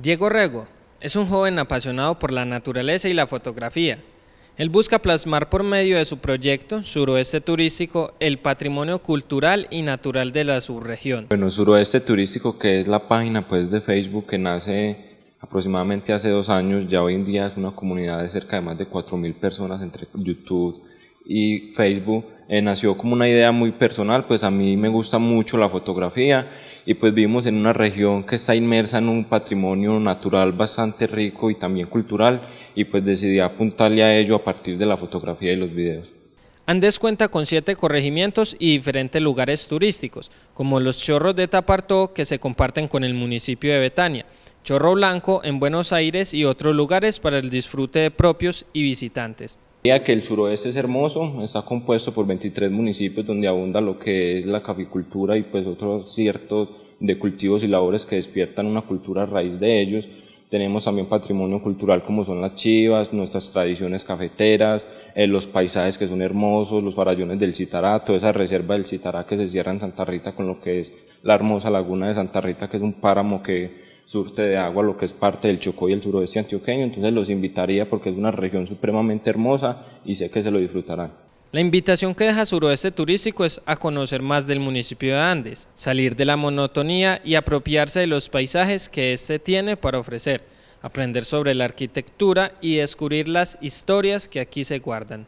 Diego Rego es un joven apasionado por la naturaleza y la fotografía. Él busca plasmar por medio de su proyecto Suroeste Turístico el patrimonio cultural y natural de la subregión. Bueno, Suroeste Turístico, que es la página pues, de Facebook que nace aproximadamente hace dos años, ya hoy en día es una comunidad de cerca de más de 4.000 personas entre YouTube y Facebook. Eh, nació como una idea muy personal, pues a mí me gusta mucho la fotografía y pues vivimos en una región que está inmersa en un patrimonio natural bastante rico y también cultural y pues decidí apuntarle a ello a partir de la fotografía y los videos. Andes cuenta con siete corregimientos y diferentes lugares turísticos, como los chorros de Tapartó que se comparten con el municipio de Betania, Chorro Blanco en Buenos Aires y otros lugares para el disfrute de propios y visitantes que el suroeste es hermoso, está compuesto por 23 municipios donde abunda lo que es la caficultura y pues otros ciertos de cultivos y labores que despiertan una cultura a raíz de ellos. Tenemos también patrimonio cultural como son las chivas, nuestras tradiciones cafeteras, eh, los paisajes que son hermosos, los farallones del Citará, toda esa reserva del Citará que se cierra en Santa Rita con lo que es la hermosa laguna de Santa Rita, que es un páramo que surte de agua lo que es parte del Chocó y el suroeste antioqueño, entonces los invitaría porque es una región supremamente hermosa y sé que se lo disfrutarán. La invitación que deja Suroeste Turístico es a conocer más del municipio de Andes, salir de la monotonía y apropiarse de los paisajes que este tiene para ofrecer, aprender sobre la arquitectura y descubrir las historias que aquí se guardan.